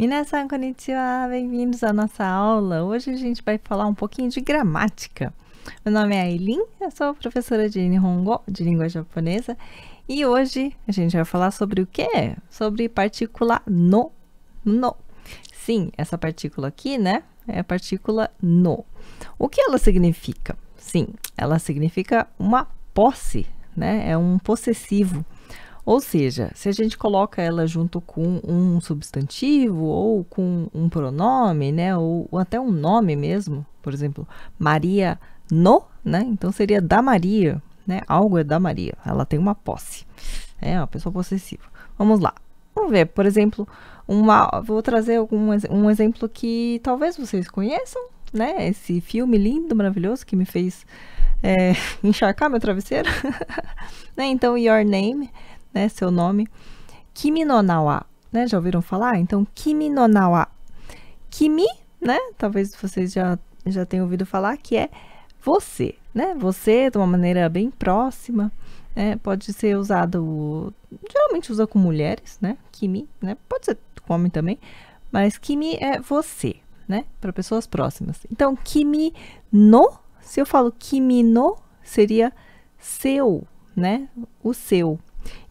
Minasan konnichiwa, bem-vindos à nossa aula. Hoje a gente vai falar um pouquinho de gramática. Meu nome é Aileen, eu sou professora de Nihongo, de língua japonesa, e hoje a gente vai falar sobre o que? Sobre partícula no, no. Sim, essa partícula aqui, né, é a partícula no. O que ela significa? Sim, ela significa uma posse, né, é um possessivo. Ou seja, se a gente coloca ela junto com um substantivo ou com um pronome, né, ou, ou até um nome mesmo, por exemplo, Maria no, né? Então seria da Maria, né? Algo é da Maria, ela tem uma posse. É uma pessoa possessiva. Vamos lá. Vamos ver, por exemplo, uma, vou trazer algum, um exemplo que talvez vocês conheçam, né? Esse filme lindo, maravilhoso que me fez é, encharcar meu travesseiro. né? Então, Your Name né, seu nome, Kimi no nawa, né? Já ouviram falar? Então, Kimi no nawa. Kimi, né? Talvez vocês já já tenham ouvido falar que é você, né? Você de uma maneira bem próxima, né? Pode ser usado, geralmente usa com mulheres, né? Kimi, né? Pode ser com homem também, mas Kimi é você, né? Para pessoas próximas. Então, Kimi no, se eu falo Kimi no, seria seu, né? O seu.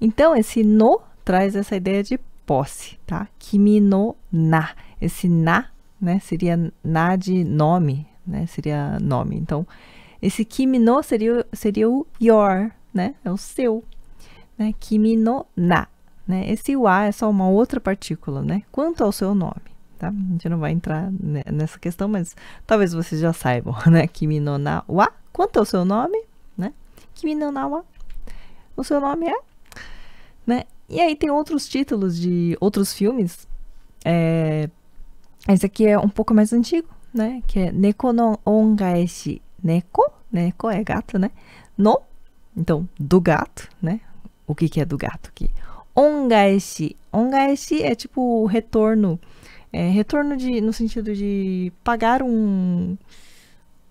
Então, esse no traz essa ideia de posse, tá? Kimi no na. Esse na, né, seria na de nome, né? Seria nome. Então, esse kimi no seria, seria o your, né? É o seu, né? Kimi no na. Né? Esse wa é só uma outra partícula, né? Quanto ao seu nome, tá? A gente não vai entrar nessa questão, mas talvez vocês já saibam, né? Kimi no na wa. Quanto ao seu nome, né? Kimi no na wa. O seu nome é né? E aí tem outros títulos de outros filmes. É... Esse aqui é um pouco mais antigo, né? Que é Neko no Ongaeshi. Neko, Neko é gato, né? No, então, do gato, né? O que, que é do gato aqui? Ongaeshi. Ongaeshi é tipo retorno. É, retorno de, no sentido de pagar um,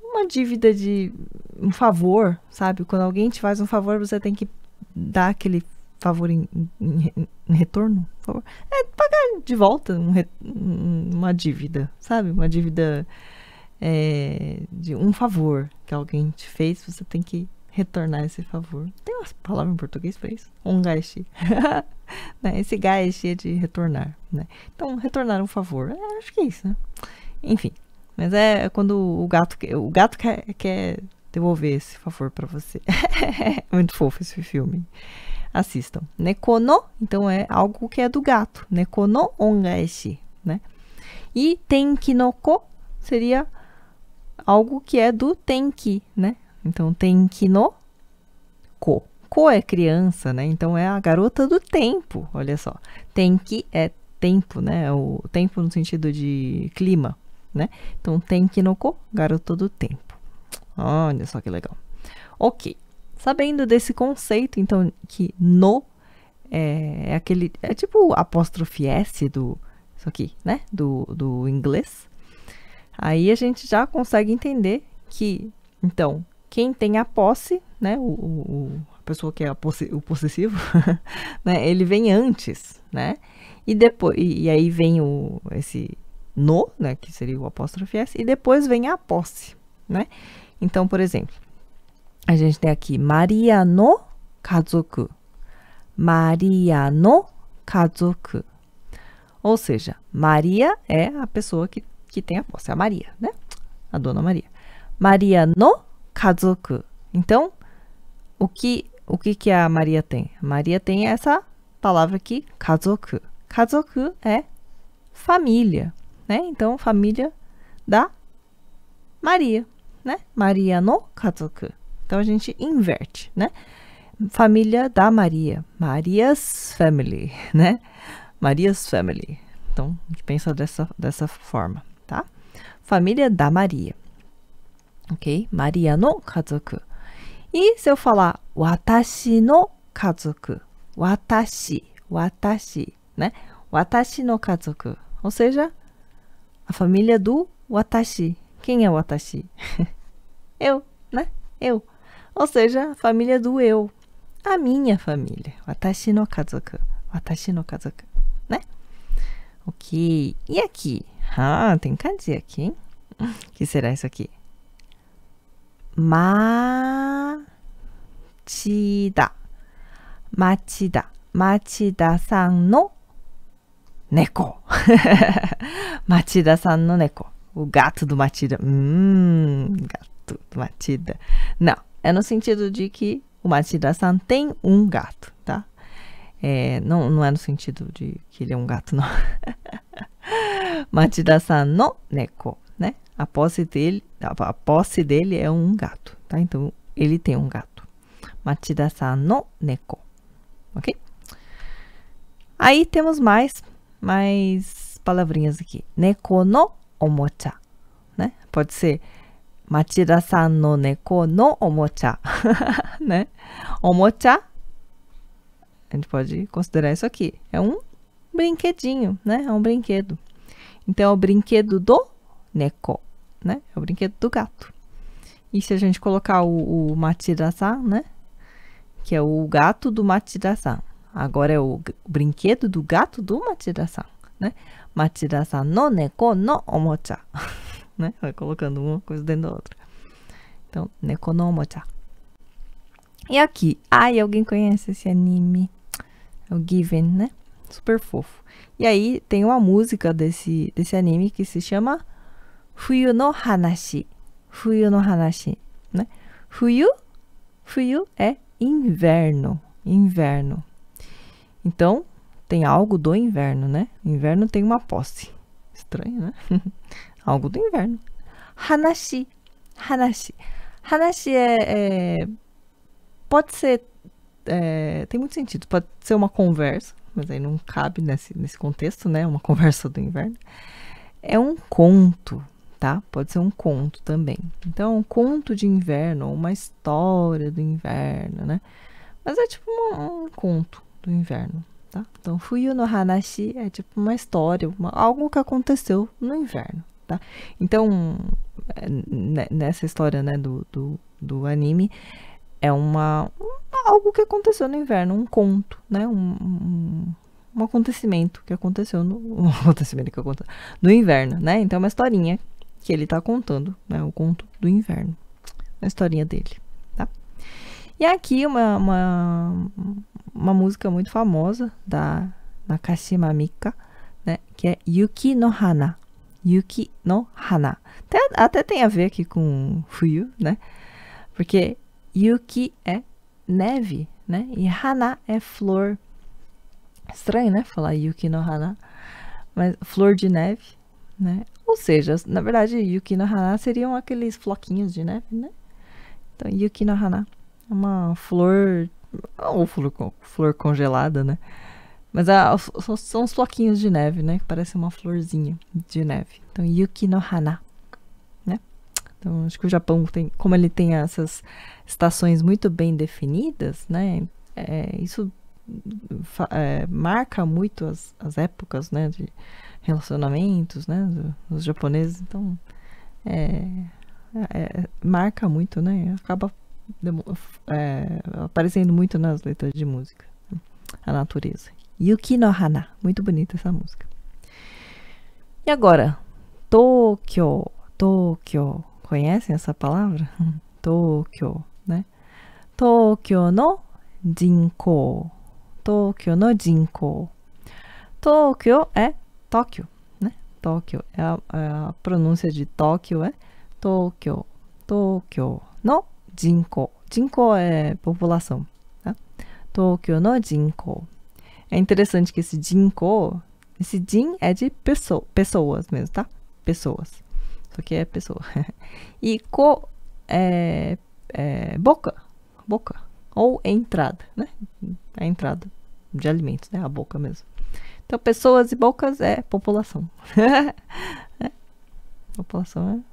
uma dívida de um favor, sabe? Quando alguém te faz um favor, você tem que dar aquele favor em, em, em retorno, favor, é pagar de volta um, uma dívida, sabe? Uma dívida é, de um favor que alguém te fez, você tem que retornar esse favor. Tem uma palavra em português para isso? Um gashi. né? Esse gashi é de retornar, né? Então, retornar um favor, é, acho que é isso, né? Enfim, mas é, é quando o gato, o gato quer, quer devolver esse favor para você. É muito fofo esse filme assistam. Nekono, então é algo que é do gato. Nekono ongaeshi, né? E tenkinoko seria algo que é do tenki, né? Então no ko. Ko é criança, né? Então é a garota do tempo, olha só. Tenki é tempo, né? É o tempo no sentido de clima, né? Então tenkinoko, garota do tempo. Olha só que legal. OK. Sabendo desse conceito, então, que no é, é aquele. É tipo apóstrofe S do. Isso aqui, né? Do, do inglês. Aí a gente já consegue entender que, então, quem tem a posse, né? O, o a pessoa que é posse, o possessivo, né? Ele vem antes, né? E depois. E, e, aí vem o, esse no, né? Que seria o apóstrofe S, e depois vem a posse, né? Então, por exemplo. A gente tem aqui Maria no kazoku. Maria no kazoku. Ou seja, Maria é a pessoa que, que tem a posse, é a Maria, né? A dona Maria. Maria no kazoku. Então, o que o que, que a Maria tem? A Maria tem essa palavra aqui, kazoku. Kazoku é família, né? Então, família da Maria, né? Maria no kazoku. Então a gente inverte, né? Família da Maria, Maria's Family, né? Maria's Family. Então a gente pensa dessa, dessa forma, tá? Família da Maria, ok? Maria no kazoku. E se eu falar watashi no kazoku, watashi, watashi, né? Watashi no kazoku, ou seja, a família do watashi. Quem é o watashi? eu, né? Eu. Ou seja, a família do eu. A minha família. Watashi no kazoku. Watashi no kazoku. Né? Ok. E aqui? Ah, tem kanji aqui, hein? que será isso aqui? Machida. Machida. Machida-san no neko. Machida-san no neko. O gato do Matida. Hum, gato do Matida. Não. É no sentido de que o Matida-san tem um gato, tá? É, não, não é no sentido de que ele é um gato, não. Matida-san no neko, né? A posse, dele, a posse dele é um gato, tá? Então, ele tem um gato. Matida-san no neko, ok? Aí temos mais, mais palavrinhas aqui. Neko no omocha, né? Pode ser 町田さんの猫のおもちゃ。né? O Omocha? a gente pode considerar isso aqui. É um brinquedinho, né? É um brinquedo. Então, é o brinquedo do neko, né? É o brinquedo do gato. E se a gente colocar o, o matirasan, né? Que é o gato do matirasan. Agora é o, o brinquedo do gato do matirasan, né? Matirasan no neko no omocha. né? Vai colocando uma coisa dentro da outra. Então, Nekonomocha. E aqui, ai, alguém conhece esse anime? É o Given, né? Super fofo. E aí tem uma música desse, desse anime que se chama Fuyu no Hanashi. Fuyu no Hanashi, né? Fuyu, fuyu é inverno, inverno. Então, tem algo do inverno, né? Inverno tem uma posse. Estranho, né? algo do inverno. Hanashi. Hanashi. Hanashi é, é pode ser. É, tem muito sentido. Pode ser uma conversa, mas aí não cabe nesse, nesse contexto, né? Uma conversa do inverno. É um conto, tá? Pode ser um conto também. Então, um conto de inverno, ou uma história do inverno, né? Mas é tipo um, um conto do inverno, tá? Então, Fuyu no Hanashi é tipo uma história, uma, algo que aconteceu no inverno. Tá? Então, é, né, nessa história né, do, do, do anime, é uma, uma, algo que aconteceu no inverno, um conto, né? Um, um, acontecimento que aconteceu no um acontecimento que aconteceu no inverno, né? Então é uma historinha que ele tá contando, né? O conto do inverno, a historinha dele, tá? E aqui uma uma, uma música muito famosa da Nakashima Mika, né? Que é Yuki no Hana, Yuki no Hana. Até, até tem a ver aqui com fuyu, né? Porque Yuki é neve, né? E Hana é flor. Estranho, né? Falar Yuki no Hana. Mas flor de neve, né? Ou seja, na verdade, Yuki no Hana seriam aqueles floquinhos de neve, né? Então, Yuki no Hana é uma flor. Ou flor, flor congelada, né? Mas ah, são os floquinhos de neve, né? Que parece uma florzinha de neve. Então, Yuki no Hana. Né? Então, acho que o Japão tem, como ele tem essas estações muito bem definidas, né? É, isso hum, é, marca muito as, as, épocas, né? De relacionamentos, né? Do, dos japoneses. Então, é, é, é marca muito, né? Acaba é, aparecendo muito nas letras de música, né? a natureza. Yuki no Hana. Muito bonita essa música. E agora, Tokyo, Tokyo. Conhecem essa palavra? Tokyo, né? Tokyo no Jinko. Tokyo no Jinko. Tokyo é Tokyo, né? Tokyo É a, é a, pronúncia de Tokyo, é Tokyo. Tokyo no Jinko. Jinko é população. Tá? Tokyo no Jinko. É interessante que esse jinko, esse jin é de pessoa, pessoas mesmo, tá? Pessoas. Só que é pessoa. e ko é, é boca, boca. Ou entrada, né? A entrada de alimentos, né? A boca mesmo. Então, pessoas e bocas é população. é. População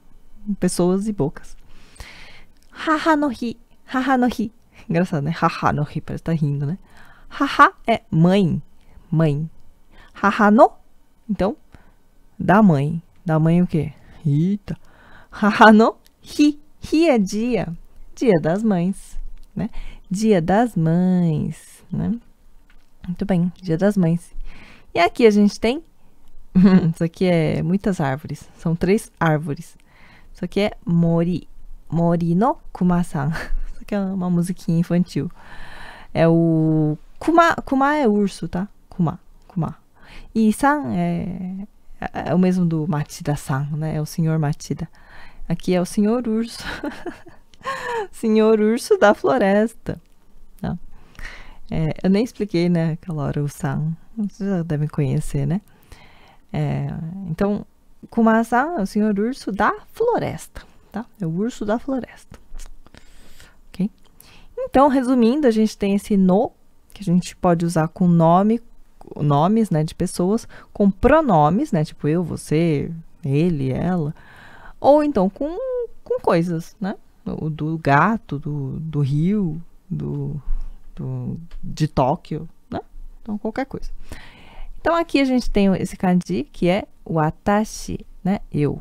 é pessoas e bocas. Haha no hi. Haha no hi. Engraçado, né? Haha no hi. Parece que tá rindo, né? Haha é mãe, mãe. Haha no, então, da mãe. Da mãe o quê? Rita. Haha no hi. Hi é dia, dia das mães, né? Dia das mães, né? Muito bem, dia das mães. E aqui a gente tem, isso aqui é muitas árvores, são três árvores. Isso aqui é mori, mori no kumasan. Isso aqui é uma musiquinha infantil. É o Kuma, Kuma é urso, tá? Kuma, Kuma. E San é, é, é o mesmo do Matida-san, né? É o senhor Matida. Aqui é o senhor urso. senhor urso da floresta. Tá. É, eu nem expliquei, né, aquela hora o San. Vocês já devem conhecer, né? É, então, Kuma-san é o senhor urso da floresta, tá? É o urso da floresta. Ok? Então, resumindo, a gente tem esse no que a gente pode usar com nome, nomes, né, de pessoas, com pronomes, né, tipo eu, você, ele, ela, ou então com, com coisas, né, o do gato, do, do rio, do, do, de Tóquio, né, então qualquer coisa. Então aqui a gente tem esse kanji que é o atashi, né, eu,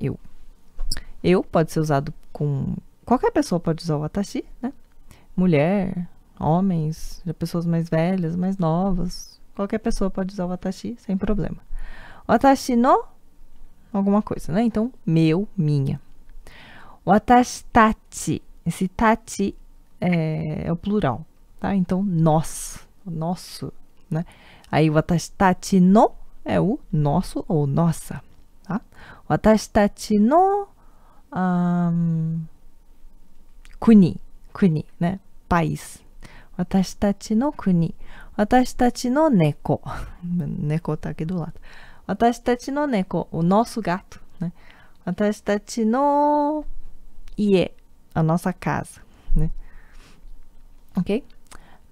eu. Eu pode ser usado com qualquer pessoa pode usar o atashi, né? Mulher, homens, de pessoas mais velhas, mais novas. Qualquer pessoa pode usar o watashi sem problema. Watashi no alguma coisa, né? Então, meu, minha. Watashi tachi. Esse tachi é, é o plural, tá? Então, nós, nosso, né? Aí, watashi tachi no é o nosso ou nossa, tá? Watashi tachi no um, kuni, kuni, né? País, 私たちの国私たちの猫猫 tá aqui do lado 私たちの猫 o nosso gato a nossa casa ね ok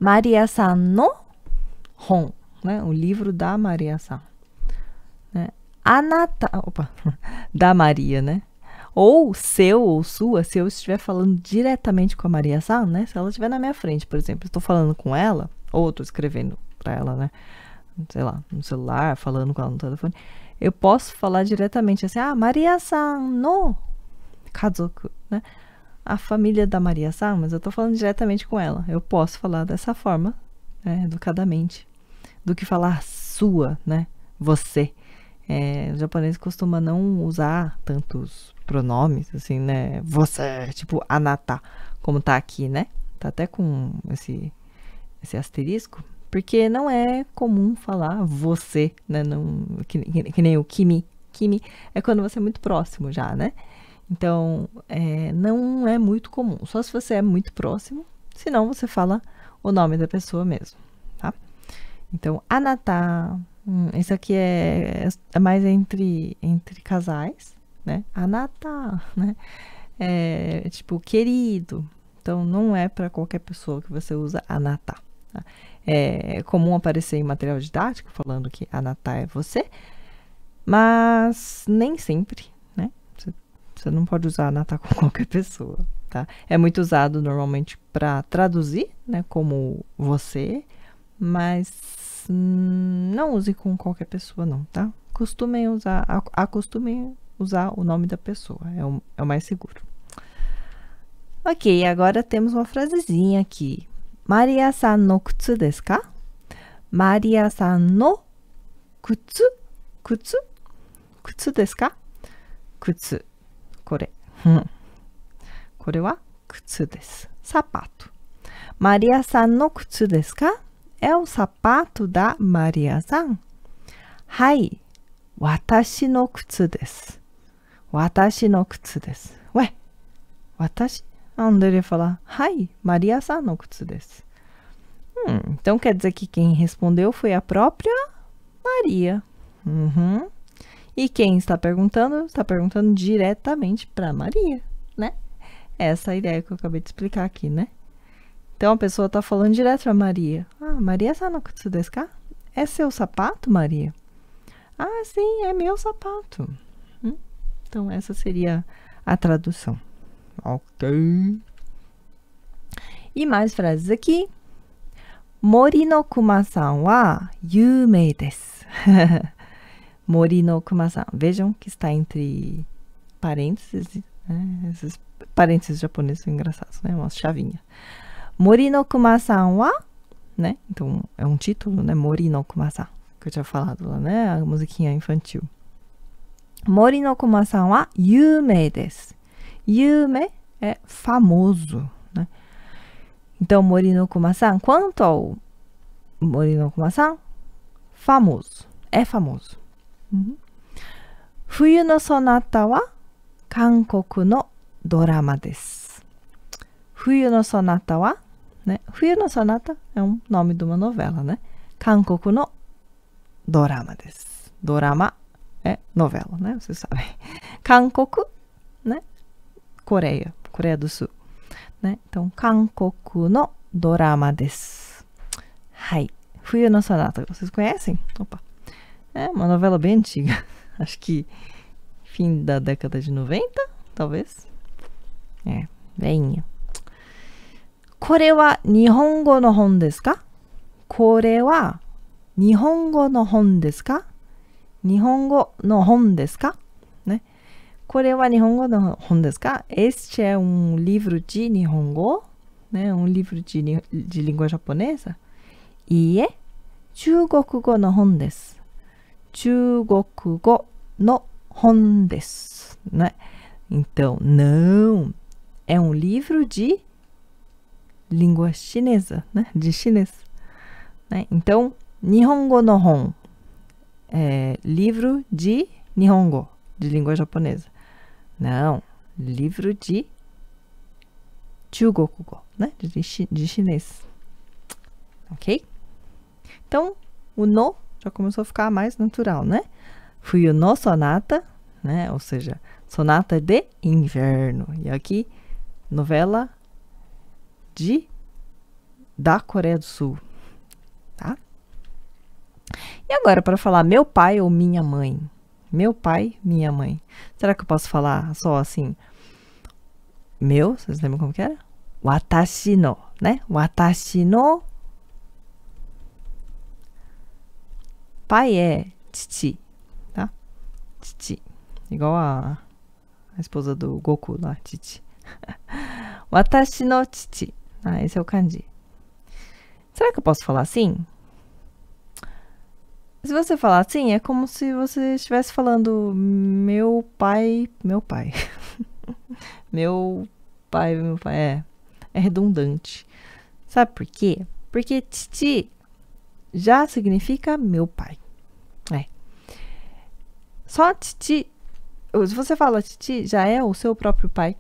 マリアさんの本 né o livro da Maria さん Anata, opa, da Maria, né? ou seu ou sua, se eu estiver falando diretamente com a Maria Sá, né? Se ela estiver na minha frente, por exemplo, estou falando com ela, ou estou escrevendo para ela, né? Sei lá, no celular, falando com ela no telefone, eu posso falar diretamente assim: "Ah, Maria Sá, no kazoku", né? A família da Maria Sá, mas eu estou falando diretamente com ela. Eu posso falar dessa forma, né, educadamente, do que falar sua, né? Você. É, o japonês costuma não usar tantos pronomes, assim, né? Você, tipo, anatá, como tá aqui, né? Tá até com esse, esse asterisco, porque não é comum falar você, né? Não, que, que, que nem o kimi. Kimi é quando você é muito próximo já, né? Então, é, não é muito comum. Só se você é muito próximo, senão você fala o nome da pessoa mesmo, tá? Então, anatá, hum, isso aqui é, é mais entre, entre casais, né? Anata, né? É, tipo, querido. Então, não é para qualquer pessoa que você usa anata. Tá? É, é comum aparecer em material didático falando que anata é você, mas nem sempre, né? Você, não pode usar anata com qualquer pessoa, tá? É muito usado normalmente para traduzir, né? Como você, mas não use com qualquer pessoa, não, tá? Costumem usar, acostumem usar o nome da pessoa, é o, é o mais seguro. Ok, agora temos uma frasezinha aqui. Maria-san no kutsu desu ka? Maria-san no kutsu? Kutsu? Kutsu desu ka? Kutsu. Kore. Hum. Kore wa kutsu desu. Sapato. Maria-san no kutsu desu ka? É o sapato da Maria-san. Hai, watashi no kutsu desu. Watashi no kutsu desu. Ué, watashi? Ela não deveria falar, Hai, Maria-san no kutsu desu. então quer dizer que quem respondeu foi a própria Maria. Uhum. E quem está perguntando, está perguntando diretamente para Maria, né? Essa é ideia que eu acabei de explicar aqui, né? Então a pessoa está falando direto para Maria. Ah, Maria Sanokutsu desu ka? É seu sapato, Maria? Ah, sim, é meu sapato. Então, essa seria a tradução. Ok. E mais frases aqui. Mori no Kuma-san wa yume desu. Mori no san Vejam que está entre parênteses. Né? Esses parênteses japoneses são engraçados, né? Uma chavinha. Mori no san wa, né? Então, é um título, né? Mori no san que eu tinha falado lá, né? A musiquinha infantil. 森の駒さんは有名です。有名え、famoso、ね。Então, 森の駒さん、quanto ao 森の駒さん、ファモ o s o え、famoso。冬のソナタは韓国のドラマです。冬のソナタは、ね、冬のソナタは、名前のノベラね。韓国のドラマです。ドラマ。é novela, né? Vocês sabem. Kankoku, né? Coreia, Coreia do Sul. Né? Então, Kankoku no dorama desu. Hai. Fuyu no Sonata, vocês conhecem? Opa. É uma novela bem antiga. Acho que fim da década de 90, talvez. É, bem. これは日本語の本ですかこれは日本語の本ですか日本語の本ですかね。これは日本語の本ですか Este é um livro de 日本語 né? Um livro de, de língua japonesa? E é né? Então, não. É um livro de língua chinesa, né? De chinês. Né? Então, 日本語の本 é, livro de Nihongo, de língua japonesa. Não, livro de Chugokugo, né? De, chi, de chinês. Ok? Então, o no já começou a ficar mais natural, né? Fui o no sonata, né? Ou seja, sonata de inverno. E aqui, novela de da Coreia do Sul, tá? E agora, para falar meu pai ou minha mãe? Meu pai, minha mãe. Será que eu posso falar só assim? Meu, vocês lembram como que era? Watashi no, né? Watashi no pai é Titi, tá? Titi. Igual a, a esposa do Goku lá, Titi. Watashi no Titi. Ah, esse é o kanji. Será que eu posso falar assim? Se você falar assim, é como se você estivesse falando meu pai, meu pai. meu pai, meu pai. É, é redundante. Sabe por quê? Porque titi já significa meu pai. É. Só titi. Se você fala titi, já é o seu próprio pai.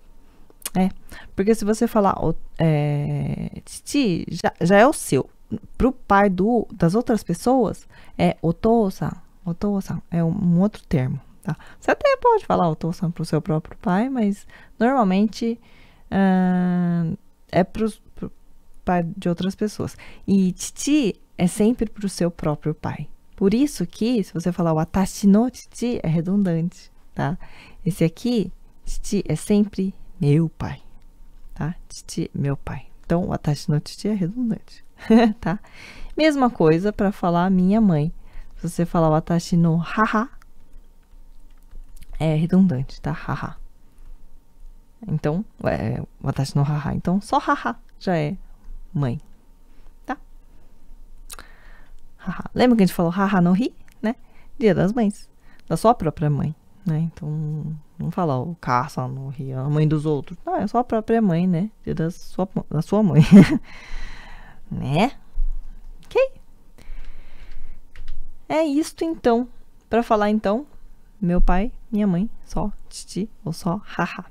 É. Porque se você falar é, titi, já, já é o seu para o pai do, das outras pessoas é otosan. Otosan é um outro termo. Tá? Você até pode falar otosan para o seu próprio pai, mas normalmente uh, é para o pai de outras pessoas. E titi é sempre para o seu próprio pai. Por isso que, se você falar o atashi no titi, é redundante. Tá? Esse aqui, titi, é sempre meu pai. Tá? Titi, meu pai. Então, o atashi no titi é redundante. tá? Mesma coisa para falar minha mãe. Se você falar o atashi no haha, é redundante, tá? Haha. Então, é, o atashi no haha. Então, só haha já é mãe, tá? Haha. Lembra que a gente falou haha no ri, né? Dia das mães, da sua própria mãe, né? Então, não falar o caça no ri, a mãe dos outros. Não, é só a própria mãe, né? Dia da sua, da sua mãe. né? Ok? É isto então. Para falar então, meu pai, minha mãe, só titi ou só haha.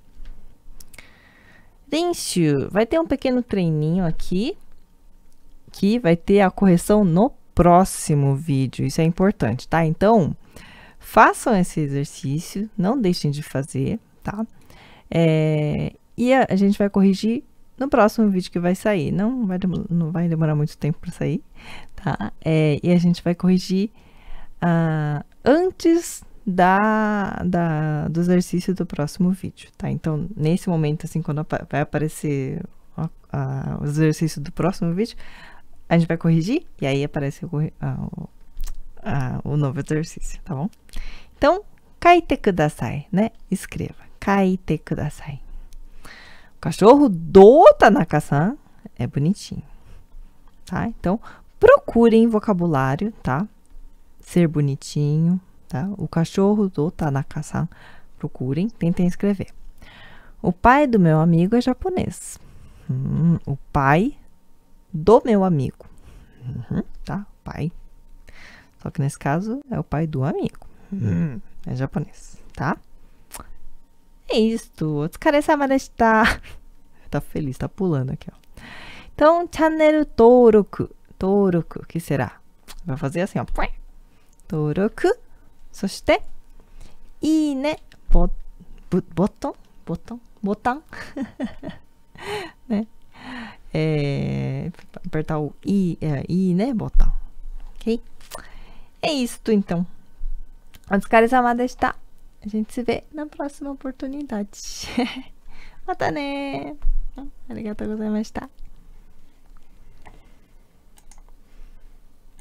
Renshu, vai ter um pequeno treininho aqui que vai ter a correção no próximo vídeo. Isso é importante, tá? Então, façam esse exercício, não deixem de fazer, tá? É, e a, a gente vai corrigir no próximo vídeo que vai sair. Não vai, não vai demorar muito tempo para sair, tá? É, e a gente vai corrigir uh, antes da, da, do exercício do próximo vídeo, tá? Então, nesse momento, assim, quando vai aparecer o exercício do próximo vídeo, a gente vai corrigir e aí aparece o, o novo exercício, tá bom? Então, kaite kudasai, né? Escreva. Kaite kudasai. O cachorro do Tanaka-san é bonitinho, tá? Então, procurem vocabulário, tá? Ser bonitinho, tá? O cachorro do Tanaka-san, procurem, tentem escrever. O pai do meu amigo é japonês. Hum, o pai do meu amigo, uhum, tá? pai. Só que nesse caso é o pai do amigo. Hum, é japonês, tá? é isto. Tsukaresama deshita. Tá-, tá feliz, tá pulando aqui, ó. Então, channel Toroku. Toroku, que será? Vai fazer assim, ó. Toroku. Soshite. Ine. Né? Bot, botão. Botão. Botão. né? É, apertar o I, é, I, né? Botão. Ok? É isto, então. O Tsukaresama deshita. Tá a gente se vê na próxima oportunidade. Mata né! Arigatou tá gozaimashita.